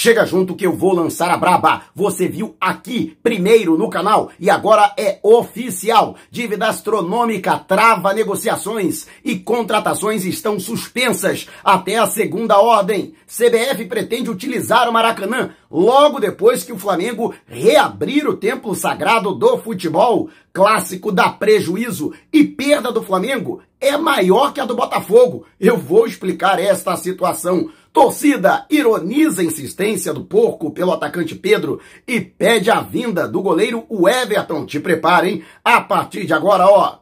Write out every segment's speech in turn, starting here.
Chega junto que eu vou lançar a braba. Você viu aqui primeiro no canal e agora é oficial. Dívida astronômica trava negociações e contratações estão suspensas até a segunda ordem. CBF pretende utilizar o Maracanã logo depois que o Flamengo reabrir o templo sagrado do futebol. Clássico dá prejuízo e perda do Flamengo é maior que a do Botafogo. Eu vou explicar esta situação. Torcida ironiza a insistência do porco pelo atacante Pedro e pede a vinda do goleiro Everton. Te preparem, a partir de agora, ó,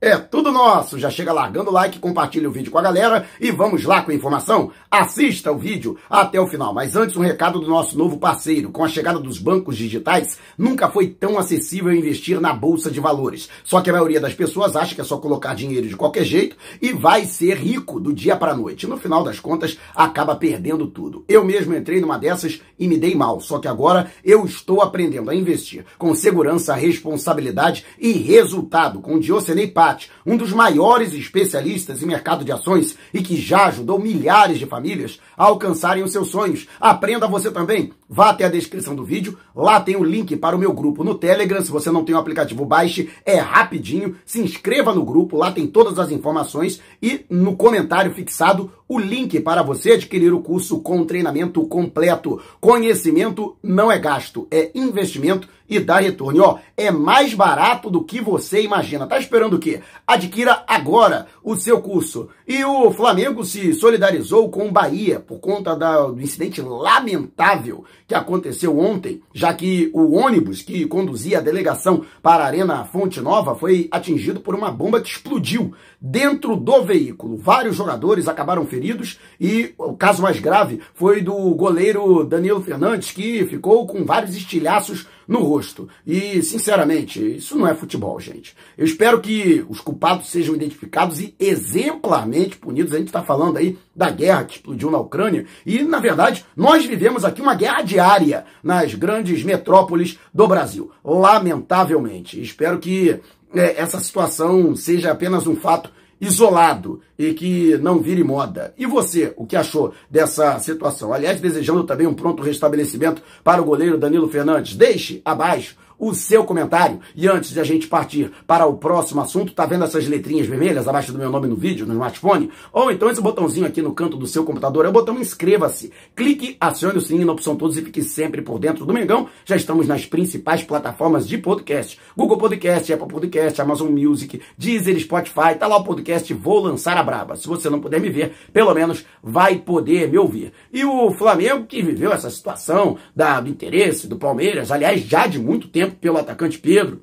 é tudo nosso! Já chega largando o like, compartilha o vídeo com a galera e vamos lá com a informação? Assista o vídeo até o final. Mas antes, um recado do nosso novo parceiro. Com a chegada dos bancos digitais, nunca foi tão acessível investir na Bolsa de Valores. Só que a maioria das pessoas acha que é só colocar dinheiro de qualquer jeito e vai ser rico do dia para a noite. No final das contas, acaba perdendo tudo. Eu mesmo entrei numa dessas e me dei mal. Só que agora eu estou aprendendo a investir com segurança, responsabilidade e resultado. Com o Diocenei Paz um dos maiores especialistas em mercado de ações e que já ajudou milhares de famílias a alcançarem os seus sonhos. Aprenda você também. Vá até a descrição do vídeo, lá tem o link para o meu grupo no Telegram. Se você não tem o aplicativo, baixe, é rapidinho. Se inscreva no grupo, lá tem todas as informações e no comentário fixado o link para você adquirir o curso com treinamento completo. Conhecimento não é gasto, é investimento e dá retorno. E, ó, é mais barato do que você imagina. Tá esperando o quê? Adquira agora o seu curso. E o Flamengo se solidarizou com o Bahia por conta da, do incidente lamentável que aconteceu ontem, já que o ônibus que conduzia a delegação para a Arena Fonte Nova foi atingido por uma bomba que explodiu dentro do veículo. Vários jogadores acabaram feridos feridos e o caso mais grave foi do goleiro Danilo Fernandes, que ficou com vários estilhaços no rosto. E, sinceramente, isso não é futebol, gente. Eu espero que os culpados sejam identificados e exemplarmente punidos. A gente está falando aí da guerra que explodiu na Ucrânia. E, na verdade, nós vivemos aqui uma guerra diária nas grandes metrópoles do Brasil. Lamentavelmente. Espero que é, essa situação seja apenas um fato isolado e que não vire moda. E você, o que achou dessa situação? Aliás, desejando também um pronto restabelecimento para o goleiro Danilo Fernandes. Deixe abaixo o seu comentário. E antes de a gente partir para o próximo assunto, tá vendo essas letrinhas vermelhas abaixo do meu nome no vídeo, no smartphone? Ou então esse botãozinho aqui no canto do seu computador, é o botão inscreva-se. Clique, acione o sininho na opção todos e fique sempre por dentro do Mengão. Já estamos nas principais plataformas de podcast. Google Podcast, Apple Podcast, Amazon Music, Deezer, Spotify, tá lá o podcast Vou Lançar a Braba. Se você não puder me ver, pelo menos vai poder me ouvir. E o Flamengo que viveu essa situação da, do interesse do Palmeiras, aliás, já de muito tempo, tempo pelo atacante Pedro.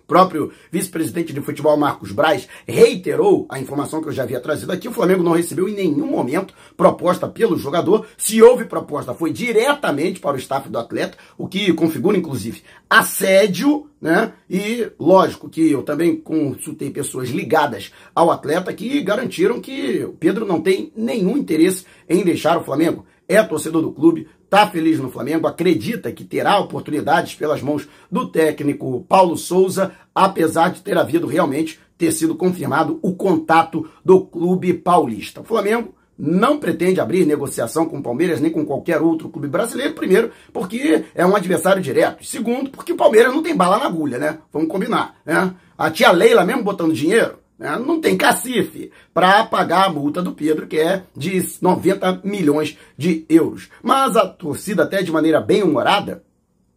O próprio vice-presidente de futebol Marcos Braz reiterou a informação que eu já havia trazido aqui. O Flamengo não recebeu em nenhum momento proposta pelo jogador. Se houve proposta, foi diretamente para o staff do atleta, o que configura, inclusive, assédio, né? E lógico que eu também consultei pessoas ligadas ao atleta que garantiram que o Pedro não tem nenhum interesse em deixar o Flamengo. É torcedor do clube, está feliz no Flamengo, acredita que terá oportunidades pelas mãos do técnico Paulo Souza, apesar de ter havido realmente ter sido confirmado o contato do clube paulista. O Flamengo não pretende abrir negociação com o Palmeiras nem com qualquer outro clube brasileiro, primeiro, porque é um adversário direto, segundo, porque o Palmeiras não tem bala na agulha, né? Vamos combinar, né? A tia Leila mesmo botando dinheiro, né? Não tem cacife para pagar a multa do Pedro, que é de 90 milhões de euros. Mas a torcida, até de maneira bem humorada,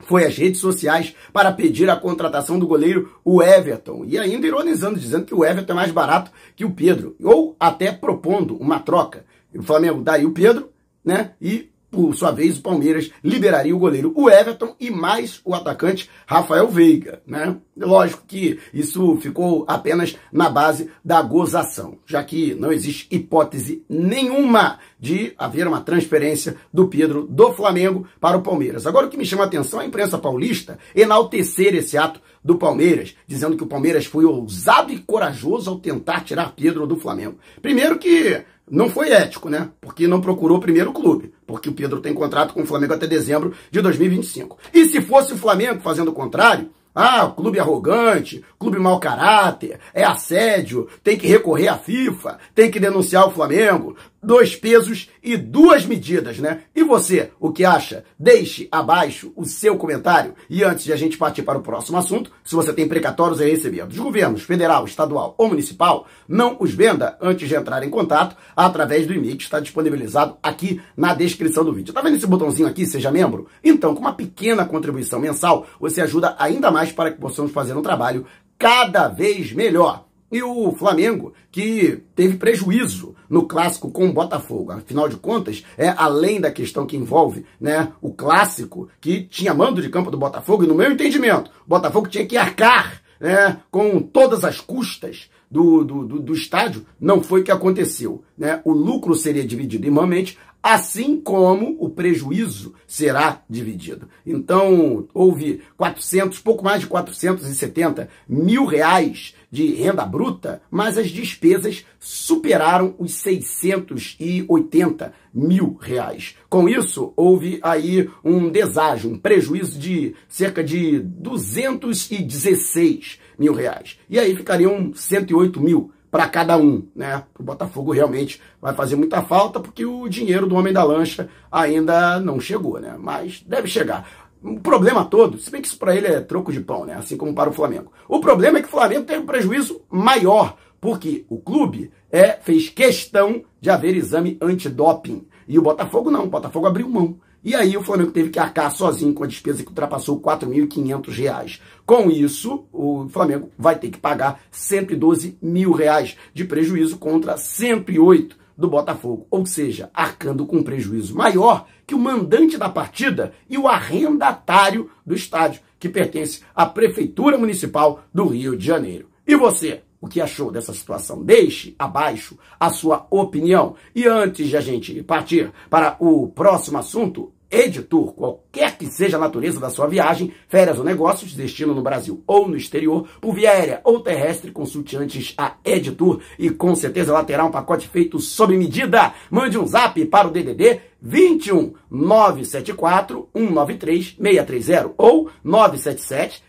foi às redes sociais para pedir a contratação do goleiro o Everton e ainda ironizando dizendo que o Everton é mais barato que o Pedro ou até propondo uma troca o Flamengo dá aí o Pedro né e por sua vez, o Palmeiras liberaria o goleiro o Everton e mais o atacante Rafael Veiga. Né? Lógico que isso ficou apenas na base da gozação, já que não existe hipótese nenhuma de haver uma transferência do Pedro do Flamengo para o Palmeiras. Agora, o que me chama a atenção é a imprensa paulista enaltecer esse ato do Palmeiras, dizendo que o Palmeiras foi ousado e corajoso ao tentar tirar Pedro do Flamengo. Primeiro que não foi ético, né? Porque não procurou primeiro o clube. Porque o Pedro tem contrato com o Flamengo até dezembro de 2025. E se fosse o Flamengo fazendo o contrário, ah, o clube é arrogante, clube mau caráter, é assédio, tem que recorrer à FIFA, tem que denunciar o Flamengo. Dois pesos e duas medidas, né? E você, o que acha? Deixe abaixo o seu comentário. E antes de a gente partir para o próximo assunto, se você tem precatórios a receber dos governos federal, estadual ou municipal, não os venda antes de entrar em contato através do e-mail que está disponibilizado aqui na descrição do vídeo. Tá vendo esse botãozinho aqui, seja membro? Então, com uma pequena contribuição mensal, você ajuda ainda mais para que possamos fazer um trabalho cada vez melhor. E o Flamengo, que teve prejuízo no clássico com o Botafogo. Afinal de contas, é além da questão que envolve né, o clássico, que tinha mando de campo do Botafogo, e no meu entendimento, o Botafogo tinha que arcar né, com todas as custas do, do, do, do estádio, não foi o que aconteceu. Né? O lucro seria dividido igualmente, assim como o prejuízo será dividido. Então, houve 400, pouco mais de 470 mil reais de renda bruta, mas as despesas superaram os 680 mil reais. Com isso, houve aí um deságio, um prejuízo de cerca de 216 mil reais. E aí ficariam 108 mil para cada um, né? O Botafogo realmente vai fazer muita falta porque o dinheiro do homem da lancha ainda não chegou, né? Mas deve chegar. O problema todo, se bem que isso para ele é troco de pão, né? Assim como para o Flamengo. O problema é que o Flamengo tem um prejuízo maior, porque o clube é, fez questão de haver exame antidoping. E o Botafogo não, o Botafogo abriu mão. E aí o Flamengo teve que arcar sozinho com a despesa que ultrapassou R$ reais. Com isso, o Flamengo vai ter que pagar 112 mil reais de prejuízo contra 108 do Botafogo, ou seja, arcando com um prejuízo maior que o mandante da partida e o arrendatário do estádio, que pertence à Prefeitura Municipal do Rio de Janeiro. E você? o que achou dessa situação. Deixe abaixo a sua opinião. E antes de a gente partir para o próximo assunto, editor, qualquer que seja a natureza da sua viagem, férias ou negócios, destino no Brasil ou no exterior, por via aérea ou terrestre, consulte antes a Editor e com certeza ela terá um pacote feito sob medida. Mande um zap para o DDD 21 974 193 630 ou 977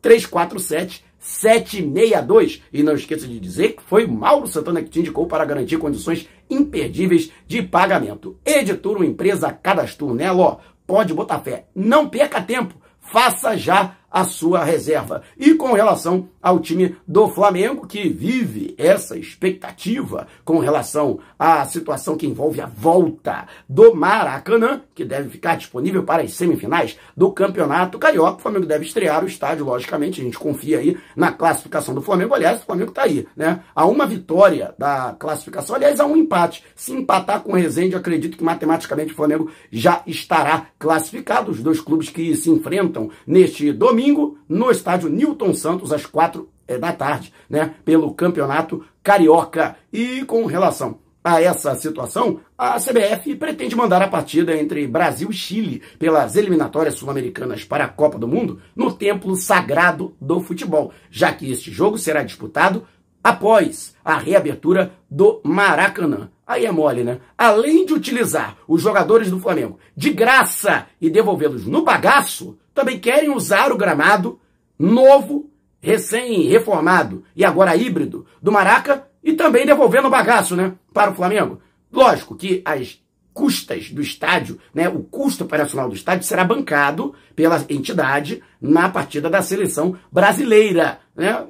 347 762. E não esqueça de dizer que foi Mauro Santana que te indicou para garantir condições imperdíveis de pagamento. Editura uma empresa cadastro, né, ó Pode botar fé. Não perca tempo. Faça já a sua reserva. E com relação ao time do Flamengo, que vive essa expectativa com relação à situação que envolve a volta do Maracanã, que deve ficar disponível para as semifinais do Campeonato Carioca. O Flamengo deve estrear o estádio, logicamente, a gente confia aí na classificação do Flamengo. Aliás, o Flamengo está aí, né? A uma vitória da classificação, aliás, a um empate. Se empatar com o Rezende, acredito que matematicamente o Flamengo já estará classificado. Os dois clubes que se enfrentam neste domingo domingo no estádio Newton Santos, às quatro eh, da tarde, né, pelo Campeonato Carioca. E com relação a essa situação, a CBF pretende mandar a partida entre Brasil e Chile pelas eliminatórias sul-americanas para a Copa do Mundo no templo sagrado do futebol, já que este jogo será disputado após a reabertura do Maracanã. Aí é mole, né? Além de utilizar os jogadores do Flamengo de graça e devolvê-los no bagaço, também querem usar o gramado novo, recém-reformado e agora híbrido do Maraca e também devolvendo o bagaço, né? Para o Flamengo. Lógico que as custas do estádio, né, o custo operacional do estádio será bancado pela entidade na partida da seleção brasileira. Né?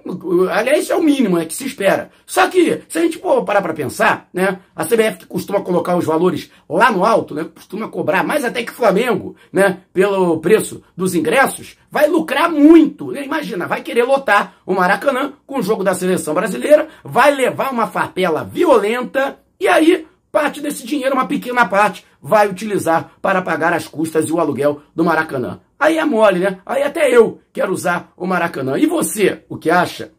Aliás, isso é o mínimo né, que se espera. Só que, se a gente pô, parar para pensar, né, a CBF que costuma colocar os valores lá no alto, né, costuma cobrar mais até que o Flamengo né, pelo preço dos ingressos, vai lucrar muito. Né? Imagina, vai querer lotar o Maracanã com o jogo da seleção brasileira, vai levar uma farpela violenta e aí Parte desse dinheiro, uma pequena parte, vai utilizar para pagar as custas e o aluguel do Maracanã. Aí é mole, né? Aí até eu quero usar o Maracanã. E você, o que acha?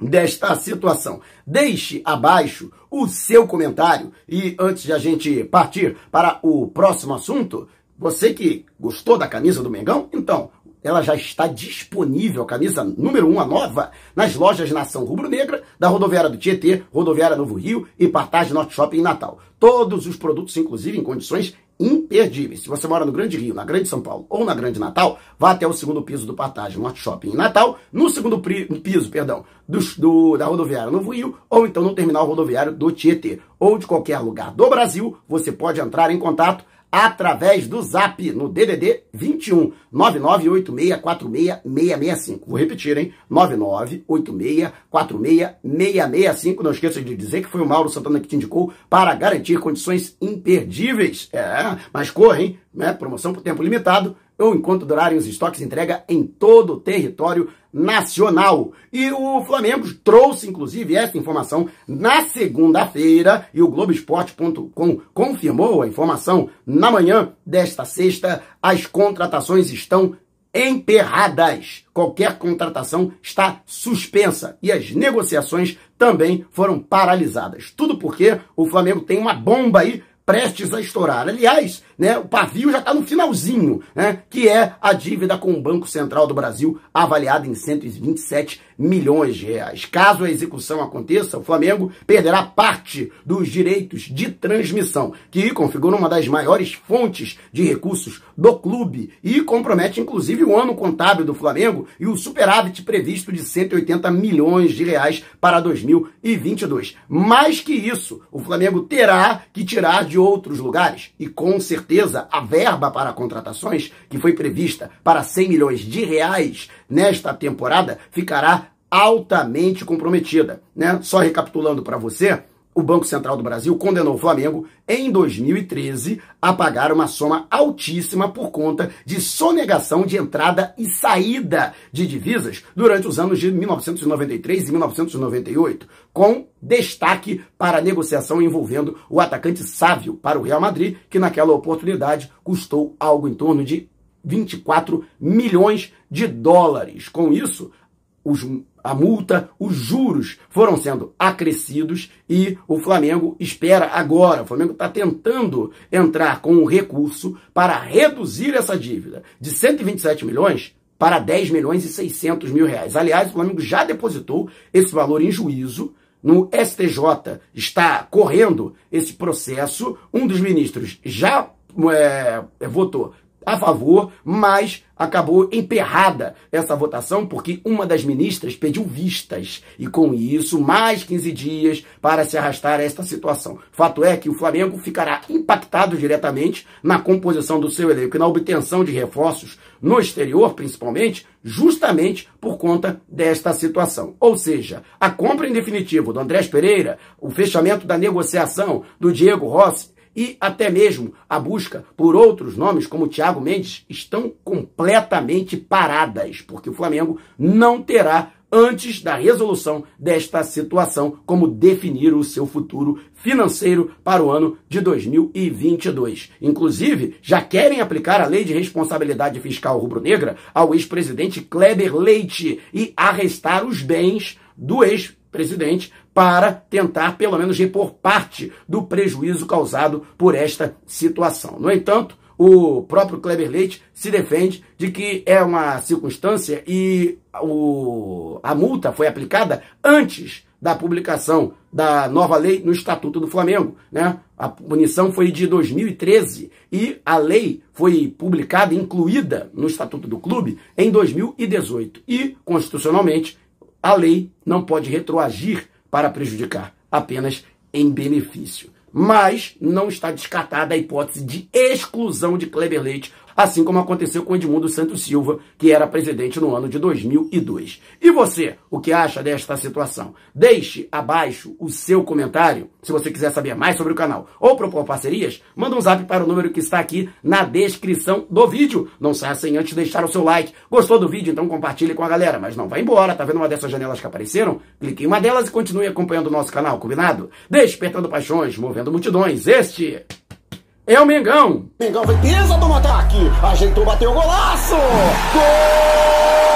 desta situação. Deixe abaixo o seu comentário e antes de a gente partir para o próximo assunto, você que gostou da camisa do Mengão, então ela já está disponível, camisa número 1, um, a nova, nas lojas Nação Rubro Negra, da rodoviária do Tietê, rodoviária Novo Rio e Partage Norte Shopping em Natal. Todos os produtos, inclusive, em condições imperdíveis. Se você mora no Grande Rio, na Grande São Paulo ou na Grande Natal, vá até o segundo piso do Partage Norte Shopping em Natal, no segundo piso, perdão, do, do, da rodoviária Novo Rio, ou então no terminal rodoviário do Tietê, ou de qualquer lugar do Brasil, você pode entrar em contato através do zap no DDD 21 998646665. Vou repetir, hein? 998646665. Não esqueça de dizer que foi o Mauro Santana que te indicou para garantir condições imperdíveis. É, mas corre, hein? Né? Promoção por tempo limitado ou enquanto durarem os estoques, entrega em todo o território nacional. E o Flamengo trouxe, inclusive, essa informação na segunda-feira, e o Globoesporte.com confirmou a informação na manhã desta sexta. As contratações estão emperradas. Qualquer contratação está suspensa e as negociações também foram paralisadas. Tudo porque o Flamengo tem uma bomba aí prestes a estourar. Aliás, né? O pavio já está no finalzinho, né? Que é a dívida com o Banco Central do Brasil, avaliada em 127 milhões de reais. Caso a execução aconteça, o Flamengo perderá parte dos direitos de transmissão, que configura uma das maiores fontes de recursos do clube e compromete inclusive o ano contábil do Flamengo e o superávit previsto de 180 milhões de reais para 2022. Mais que isso, o Flamengo terá que tirar de outros lugares e com certeza certeza, a verba para contratações, que foi prevista para 100 milhões de reais nesta temporada, ficará altamente comprometida. Né? Só recapitulando para você, o Banco Central do Brasil condenou o Flamengo em 2013 a pagar uma soma altíssima por conta de sonegação de entrada e saída de divisas durante os anos de 1993 e 1998, com destaque para a negociação envolvendo o atacante Sávio para o Real Madrid, que naquela oportunidade custou algo em torno de 24 milhões de dólares. Com isso, os a multa, os juros foram sendo acrescidos e o Flamengo espera agora. O Flamengo está tentando entrar com um recurso para reduzir essa dívida de 127 milhões para 10 milhões e 600 mil reais. Aliás, o Flamengo já depositou esse valor em juízo no STJ. Está correndo esse processo. Um dos ministros já é, votou a favor, mas acabou emperrada essa votação porque uma das ministras pediu vistas e com isso mais 15 dias para se arrastar esta situação. Fato é que o Flamengo ficará impactado diretamente na composição do seu elenco e na obtenção de reforços no exterior, principalmente, justamente por conta desta situação. Ou seja, a compra em definitivo do Andrés Pereira, o fechamento da negociação do Diego Rossi e até mesmo a busca por outros nomes, como Thiago Mendes, estão completamente paradas, porque o Flamengo não terá antes da resolução desta situação, como definir o seu futuro financeiro para o ano de 2022. Inclusive, já querem aplicar a lei de responsabilidade fiscal rubro-negra ao ex-presidente Kleber Leite e arrestar os bens do ex-presidente para tentar, pelo menos, repor parte do prejuízo causado por esta situação. No entanto, o próprio Kleber Leite se defende de que é uma circunstância e o, a multa foi aplicada antes da publicação da nova lei no Estatuto do Flamengo. Né? A punição foi de 2013 e a lei foi publicada, incluída no Estatuto do Clube, em 2018. E, constitucionalmente, a lei não pode retroagir para prejudicar, apenas em benefício. Mas não está descartada a hipótese de exclusão de Kleber Leite assim como aconteceu com Edmundo Santos Silva, que era presidente no ano de 2002. E você, o que acha desta situação? Deixe abaixo o seu comentário, se você quiser saber mais sobre o canal ou propor parcerias, manda um zap para o número que está aqui na descrição do vídeo. Não saia sem antes deixar o seu like. Gostou do vídeo? Então compartilhe com a galera, mas não vá embora, tá vendo uma dessas janelas que apareceram? Clique em uma delas e continue acompanhando o nosso canal, combinado? Despertando paixões, movendo multidões. Este é o Mengão! Mengão foi presa do ataque! Ajeitou, bateu o golaço! Gol!